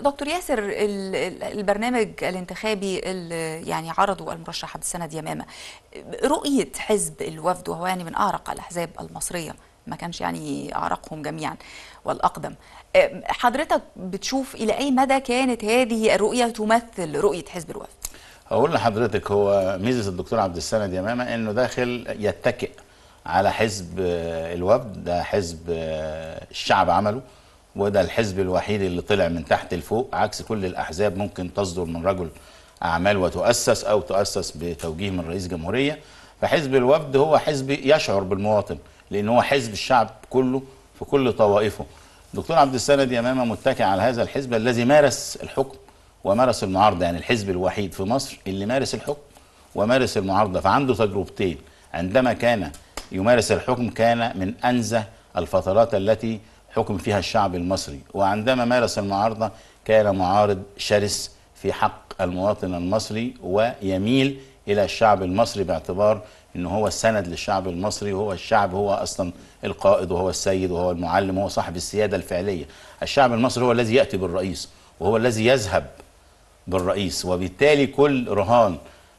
دكتور ياسر البرنامج الانتخابي اللي يعني عرضه المرشح عبد السند يمامه رؤيه حزب الوفد وهو يعني من اعرق الاحزاب المصريه ما كانش يعني اعرقهم جميعا والاقدم حضرتك بتشوف الى اي مدى كانت هذه الرؤيه تمثل رؤيه حزب الوفد هقول لحضرتك هو ميزه الدكتور عبد السند يمامه انه داخل يتكئ على حزب الوفد ده حزب آه، الشعب عمله وده الحزب الوحيد اللي طلع من تحت لفوق عكس كل الأحزاب ممكن تصدر من رجل أعمال وتؤسس أو تؤسس بتوجيه من رئيس جمهورية فحزب الوفد هو حزب يشعر بالمواطن لأن هو حزب الشعب كله في كل طوائفه دكتور عبد السند يمامة متكئ على هذا الحزب الذي مارس الحكم ومارس المعارضة يعني الحزب الوحيد في مصر اللي مارس الحكم ومارس المعارضة فعنده تجربتين عندما كان يمارس الحكم كان من أنزه الفترات التي حكم فيها الشعب المصري وعندما مارس المعارضة كان معارض شرس في حق المواطن المصري ويميل إلى الشعب المصري باعتبار أنه هو السند للشعب المصري وهو الشعب هو أصلا القائد وهو السيد وهو المعلم وهو صاحب السيادة الفعلية الشعب المصري هو الذي يأتي بالرئيس وهو الذي يذهب بالرئيس وبالتالي كل رهان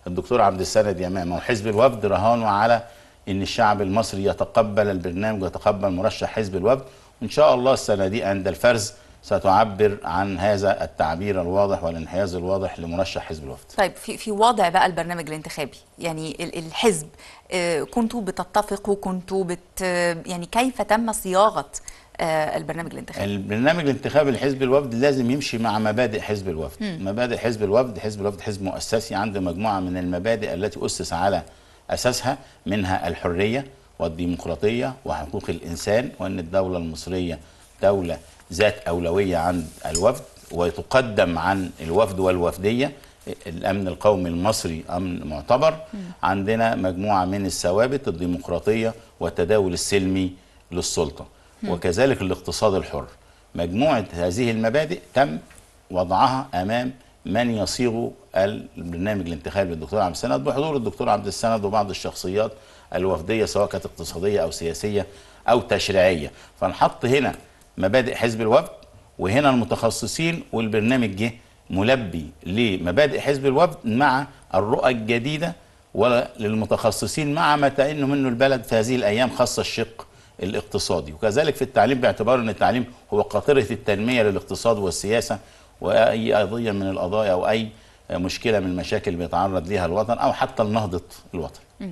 الدكتور عبد السند يمام وحزب الوفد رهانه على ان الشعب المصري يتقبل البرنامج ويتقبل مرشح حزب الوفد وان شاء الله السنه دي عند الفرز ستعبر عن هذا التعبير الواضح والانحياز الواضح لمرشح حزب الوفد. طيب في في وضع بقى البرنامج الانتخابي، يعني الحزب آه، كنتوا بتتفقوا كنتوا بت يعني كيف تم صياغه آه، البرنامج الانتخابي؟ البرنامج الانتخابي لحزب الوفد لازم يمشي مع مبادئ حزب الوفد، م. مبادئ حزب الوفد، حزب الوفد حزب مؤسسي عنده مجموعه من المبادئ التي اسس على أساسها منها الحرية والديمقراطية وحقوق الإنسان وأن الدولة المصرية دولة ذات أولوية عند الوفد وتقدم عن الوفد والوفدية الأمن القومي المصري أمن معتبر عندنا مجموعة من الثوابت الديمقراطية والتداول السلمي للسلطة وكذلك الاقتصاد الحر مجموعة هذه المبادئ تم وضعها أمام من يصيغ البرنامج الانتخابي للدكتور عبد السند بحضور الدكتور عبد السند وبعض الشخصيات الوفديه سواء كانت اقتصاديه او سياسيه او تشريعيه فنحط هنا مبادئ حزب الوفد وهنا المتخصصين والبرنامج جه ملبي لمبادئ حزب الوفد مع الرؤى الجديده وللمتخصصين مع ما تئن منه البلد في هذه الايام خاصه الشق الاقتصادي وكذلك في التعليم باعتبار ان التعليم هو قاطره التنميه للاقتصاد والسياسه واي قضيه من القضايا او اي مشكله من المشاكل اللي بيتعرض ليها الوطن او حتى لنهضه الوطن